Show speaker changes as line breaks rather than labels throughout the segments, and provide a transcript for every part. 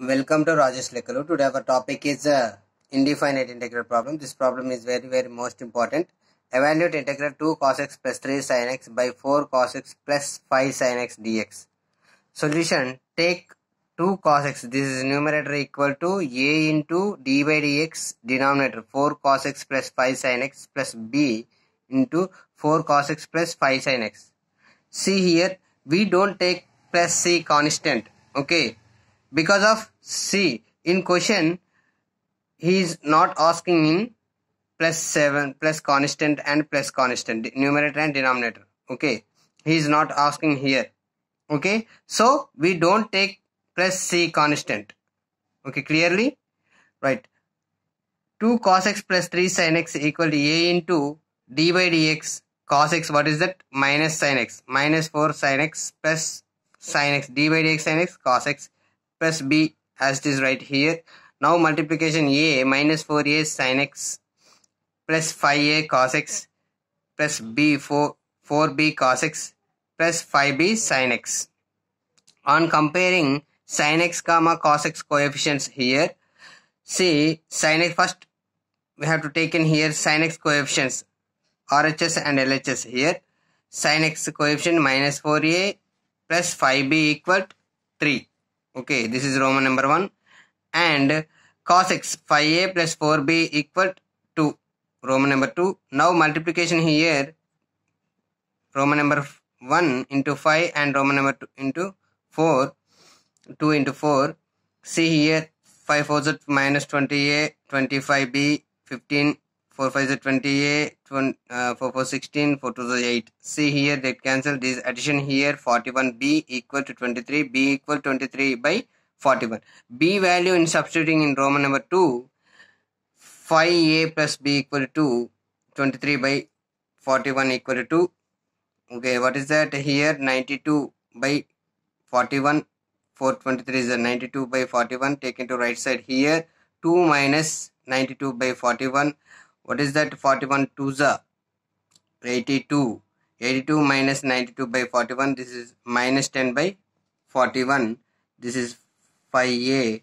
Welcome to Rajesh Lekalu. Today our topic is uh, indefinite integral problem. This problem is very very most important. Evaluate integral 2 cos x plus 3 sin x by 4 cos x plus 5 sin x dx. Solution take 2 cos x this is numerator equal to a into d by dx denominator 4 cos x plus 5 sin x plus b into 4 cos x plus 5 sin x. See here we don't take plus c constant okay because of C. In question, he is not asking in plus 7, plus constant and plus constant, numerator and denominator. Okay. He is not asking here. Okay. So, we don't take plus C constant. Okay, clearly? Right. 2 cos x plus 3 sin x equal to a into d by dx cos x what is that minus sin x minus 4 sin x plus sin x d by dx sin x cos x plus b as it is right here. Now multiplication a minus 4a sin x plus 5a cos x plus b 4, 4b cos x plus 5b sin x. On comparing sin x comma cos x coefficients here, see sin x first we have to take in here sin x coefficients RHS and LHS here. Sin x coefficient minus 4a plus 5b equal to 3 okay this is roman number 1 and cos x 5a plus 4b equal to roman number 2 now multiplication here roman number 1 into 5 and roman number 2 into 4 2 into 4 see here 5 4 minus 20a 25b 15 4 5 is 28 20, uh, 4 4 16 4 2 8 see here get cancel this addition here 41b equal to 23 b equal 23 by 41 b value in substituting in roman number 2 5a plus b equal to 23 by 41 equal to 2 okay what is that here 92 by 41 423 is 92 by 41 taken to right side here 2 minus 92 by 41 what is that 41 2s 82. 82 minus 92 by 41. This is minus 10 by 41. This is 5a.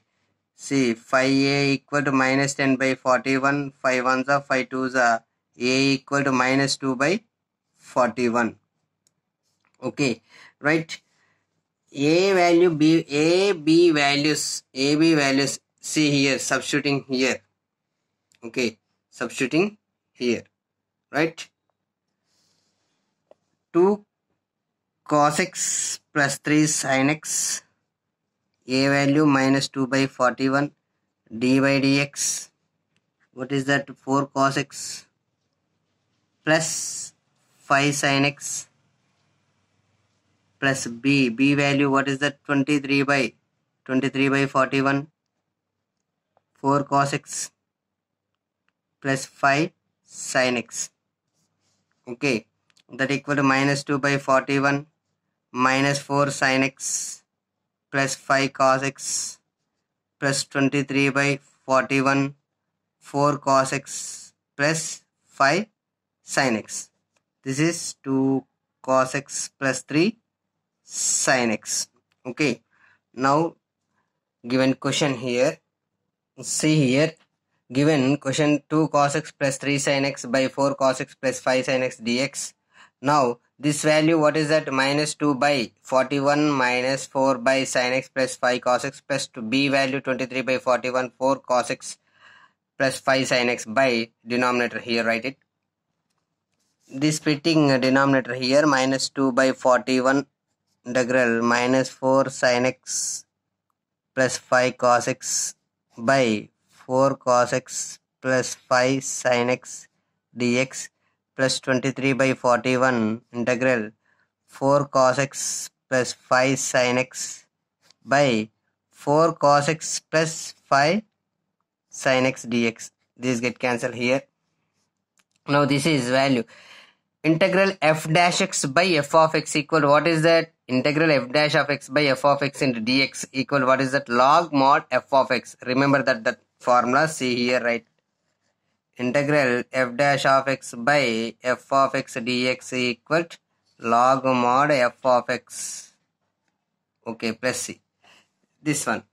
See 5a equal to minus 10 by 41. 5 ones are 5 twos are a equal to minus 2 by 41. Okay, right. A value B A B values A B values see here substituting here. Okay substituting here right 2 cos x plus 3 sin x a value minus 2 by 41 d by dx what is that 4 cos x plus 5 sin x plus b b value what is that 23 by 23 by 41 4 cos x plus 5 sine x okay that equal to minus 2 by 41 minus 4 sine x plus 5 cos x plus 23 by 41 4 cos x plus 5 sine x this is 2 cos x plus 3 sine x okay now given question here see here given question 2 cos x plus 3 sin x by 4 cos x plus 5 sin x dx. Now this value what is that minus 2 by 41 minus 4 by sin x plus 5 cos x plus 2 b value 23 by 41 4 cos x plus 5 sin x by denominator here write it. This splitting denominator here minus 2 by 41 integral minus 4 sin x plus 5 cos x by 4 cos x plus 5 sin x dx plus 23 by 41 integral 4 cos x plus 5 sin x by 4 cos x plus 5 sin x dx. This get cancelled here. Now this is value. Integral f dash x by f of x equal what is that? Integral f dash of x by f of x into dx equal what is that? Log mod f of x. Remember that that formula see here right integral f dash of x by f of x dx equal log mod f of x okay plus c this one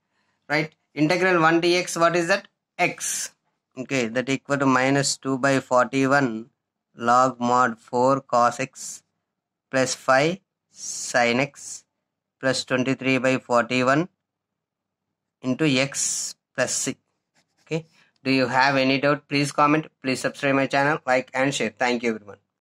right integral 1 dx what is that x okay that equal to minus 2 by 41 log mod 4 cos x plus 5 sin x plus 23 by 41 into x plus 6 okay do you have any doubt please comment please subscribe my channel like and share thank you everyone